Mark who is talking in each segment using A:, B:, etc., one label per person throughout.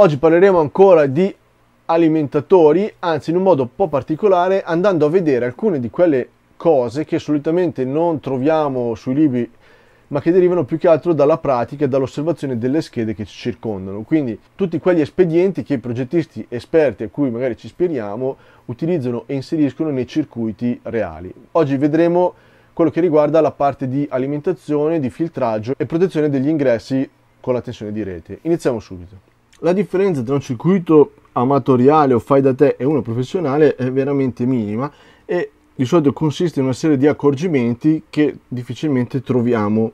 A: Oggi parleremo ancora di alimentatori, anzi in un modo un po' particolare, andando a vedere alcune di quelle cose che solitamente non troviamo sui libri, ma che derivano più che altro dalla pratica e dall'osservazione delle schede che ci circondano. Quindi tutti quegli espedienti che i progettisti esperti a cui magari ci ispiriamo utilizzano e inseriscono nei circuiti reali. Oggi vedremo quello che riguarda la parte di alimentazione, di filtraggio e protezione degli ingressi con la tensione di rete. Iniziamo subito la differenza tra un circuito amatoriale o fai da te e uno professionale è veramente minima e di solito consiste in una serie di accorgimenti che difficilmente troviamo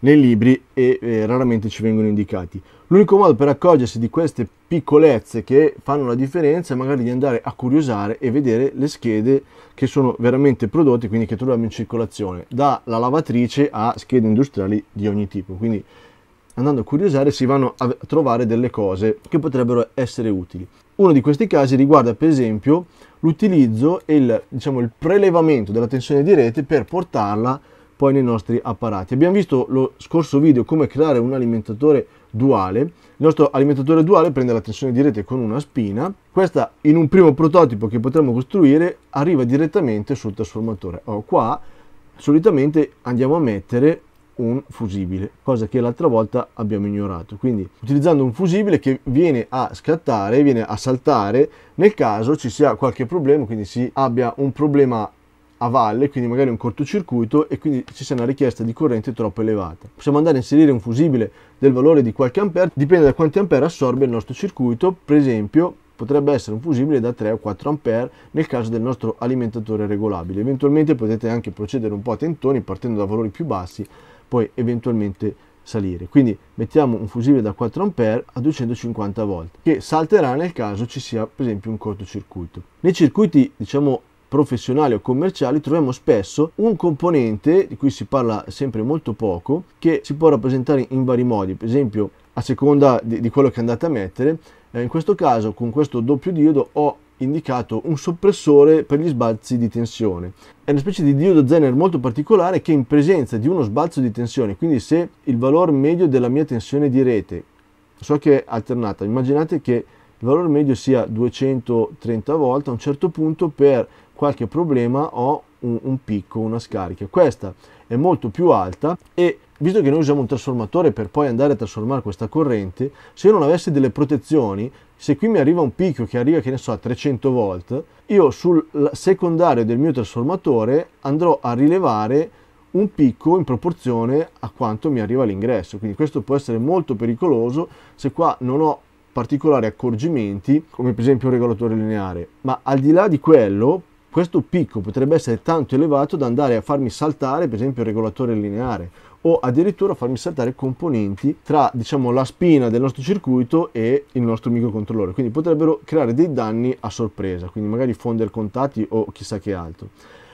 A: nei libri e eh, raramente ci vengono indicati. L'unico modo per accorgersi di queste piccolezze che fanno la differenza è magari di andare a curiosare e vedere le schede che sono veramente prodotte, quindi che troviamo in circolazione, dalla lavatrice a schede industriali di ogni tipo. Quindi andando a curiosare si vanno a trovare delle cose che potrebbero essere utili. Uno di questi casi riguarda per esempio l'utilizzo e il, diciamo, il prelevamento della tensione di rete per portarla poi nei nostri apparati. Abbiamo visto lo scorso video come creare un alimentatore duale. Il nostro alimentatore duale prende la tensione di rete con una spina. Questa in un primo prototipo che potremmo costruire arriva direttamente sul trasformatore. Allora, oh, qua solitamente andiamo a mettere un fusibile, cosa che l'altra volta abbiamo ignorato. Quindi utilizzando un fusibile che viene a scattare, viene a saltare nel caso ci sia qualche problema, quindi si abbia un problema a valle, quindi magari un cortocircuito e quindi ci sia una richiesta di corrente troppo elevata. Possiamo andare a inserire un fusibile del valore di qualche ampere, dipende da quanti ampere assorbe il nostro circuito, per esempio potrebbe essere un fusibile da 3 o 4 ampere nel caso del nostro alimentatore regolabile. Eventualmente potete anche procedere un po' a tentoni partendo da valori più bassi poi eventualmente salire. Quindi mettiamo un fusibile da 4A a 250 volt che salterà nel caso ci sia per esempio un cortocircuito. Nei circuiti diciamo professionali o commerciali troviamo spesso un componente di cui si parla sempre molto poco che si può rappresentare in vari modi, per esempio a seconda di, di quello che andate a mettere, eh, in questo caso con questo doppio diodo ho indicato un soppressore per gli sbalzi di tensione. È una specie di diodo Zener molto particolare che in presenza di uno sbalzo di tensione, quindi se il valore medio della mia tensione di rete, so che è alternata, immaginate che il valore medio sia 230 volte, a un certo punto per qualche problema ho un, un picco, una scarica. Questa è molto più alta e visto che noi usiamo un trasformatore per poi andare a trasformare questa corrente, se io non avessi delle protezioni, se qui mi arriva un picco che arriva, che ne so, a 300 volt, io sul secondario del mio trasformatore andrò a rilevare un picco in proporzione a quanto mi arriva all'ingresso. Quindi questo può essere molto pericoloso se qua non ho particolari accorgimenti, come per esempio un regolatore lineare. Ma al di là di quello, questo picco potrebbe essere tanto elevato da andare a farmi saltare per esempio il regolatore lineare o addirittura farmi saltare componenti tra diciamo, la spina del nostro circuito e il nostro microcontrollore quindi potrebbero creare dei danni a sorpresa quindi magari fondere contatti o chissà che altro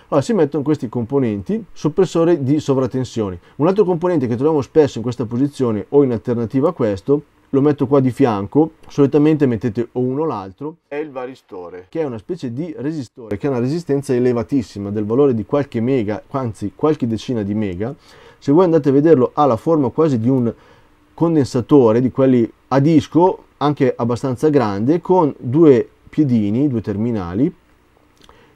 A: allora, si mettono questi componenti soppressore di sovratensioni. Un altro componente che troviamo spesso in questa posizione o in alternativa a questo lo metto qua di fianco solitamente mettete o uno o l'altro è il varistore che è una specie di resistore che ha una resistenza elevatissima del valore di qualche mega anzi qualche decina di mega se voi andate a vederlo ha la forma quasi di un condensatore di quelli a disco anche abbastanza grande con due piedini due terminali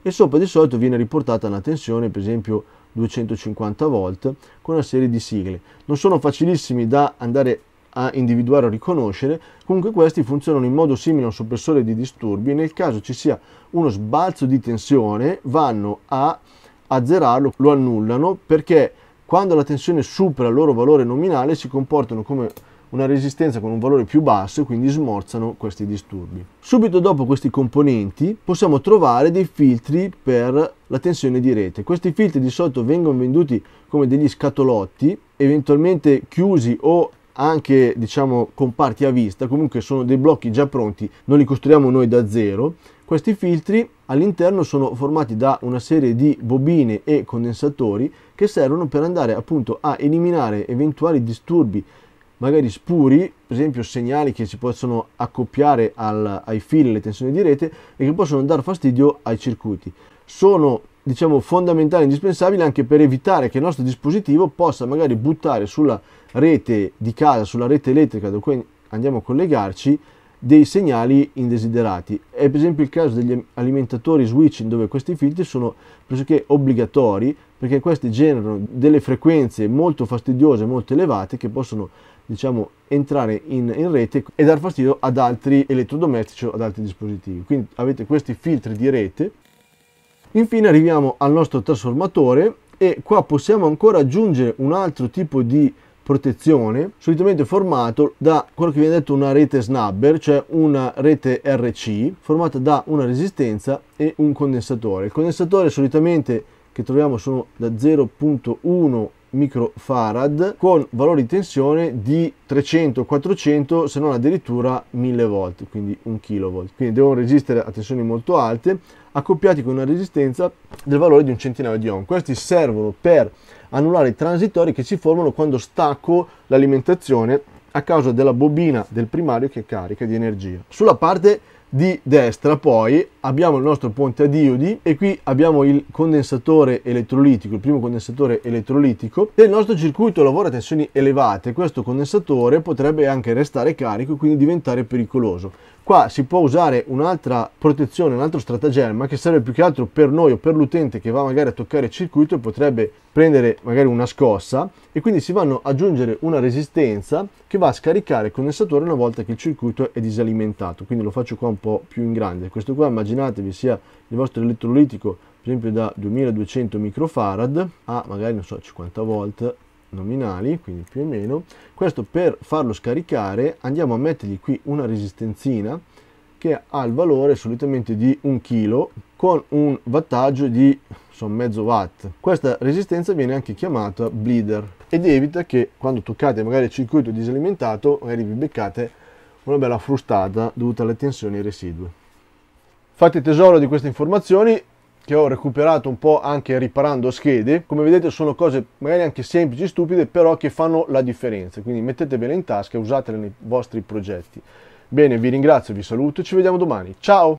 A: e sopra di solito viene riportata una tensione per esempio 250 volt con una serie di sigle non sono facilissimi da andare a individuare o riconoscere, comunque questi funzionano in modo simile a un soppressore di disturbi e nel caso ci sia uno sbalzo di tensione vanno a azzerarlo, lo annullano perché quando la tensione supera il loro valore nominale si comportano come una resistenza con un valore più basso e quindi smorzano questi disturbi. Subito dopo questi componenti possiamo trovare dei filtri per la tensione di rete. Questi filtri di solito vengono venduti come degli scatolotti, eventualmente chiusi o anche diciamo comparti a vista, comunque sono dei blocchi già pronti, non li costruiamo noi da zero. Questi filtri all'interno sono formati da una serie di bobine e condensatori che servono per andare appunto a eliminare eventuali disturbi magari spuri, per esempio segnali che si possono accoppiare al, ai fili, alle tensioni di rete e che possono dar fastidio ai circuiti. Sono diciamo fondamentale, indispensabile anche per evitare che il nostro dispositivo possa magari buttare sulla rete di casa, sulla rete elettrica da cui andiamo a collegarci, dei segnali indesiderati. È per esempio il caso degli alimentatori switching dove questi filtri sono pressoché obbligatori perché questi generano delle frequenze molto fastidiose, molto elevate che possono diciamo entrare in, in rete e dar fastidio ad altri elettrodomestici o ad altri dispositivi. Quindi avete questi filtri di rete Infine arriviamo al nostro trasformatore e qua possiamo ancora aggiungere un altro tipo di protezione, solitamente formato da quello che viene detto una rete snubber, cioè una rete RC, formata da una resistenza e un condensatore. Il condensatore solitamente che troviamo sono da 0.1 microfarad con valori di tensione di 300 400 se non addirittura 1000 volt quindi 1 kV quindi devono resistere a tensioni molto alte accoppiati con una resistenza del valore di un centinaio di ohm. Questi servono per annullare i transitori che si formano quando stacco l'alimentazione a causa della bobina del primario che è carica di energia. Sulla parte di destra poi abbiamo il nostro ponte a diodi e qui abbiamo il condensatore elettrolitico, il primo condensatore elettrolitico. Se il nostro circuito lavora a tensioni elevate, questo condensatore potrebbe anche restare carico e quindi diventare pericoloso. Qua si può usare un'altra protezione, un altro stratagemma che serve più che altro per noi o per l'utente che va magari a toccare il circuito e potrebbe prendere magari una scossa e quindi si vanno ad aggiungere una resistenza che va a scaricare il condensatore una volta che il circuito è disalimentato. Quindi lo faccio qua un po' più in grande. Questo qua immaginatevi sia il vostro elettrolitico per esempio da 2200 microfarad a magari non so 50 volt nominali, quindi più e meno. Questo per farlo scaricare andiamo a mettergli qui una resistenzina che ha il valore solitamente di 1 kg con un wattaggio di sono mezzo watt. Questa resistenza viene anche chiamata bleeder ed evita che quando toccate magari il circuito disalimentato magari vi beccate una bella frustata dovuta alle tensioni residue. Fate tesoro di queste informazioni, che ho recuperato un po' anche riparando schede. Come vedete sono cose magari anche semplici, stupide, però che fanno la differenza. Quindi mettetevele in tasca e usatele nei vostri progetti. Bene, vi ringrazio, vi saluto e ci vediamo domani. Ciao!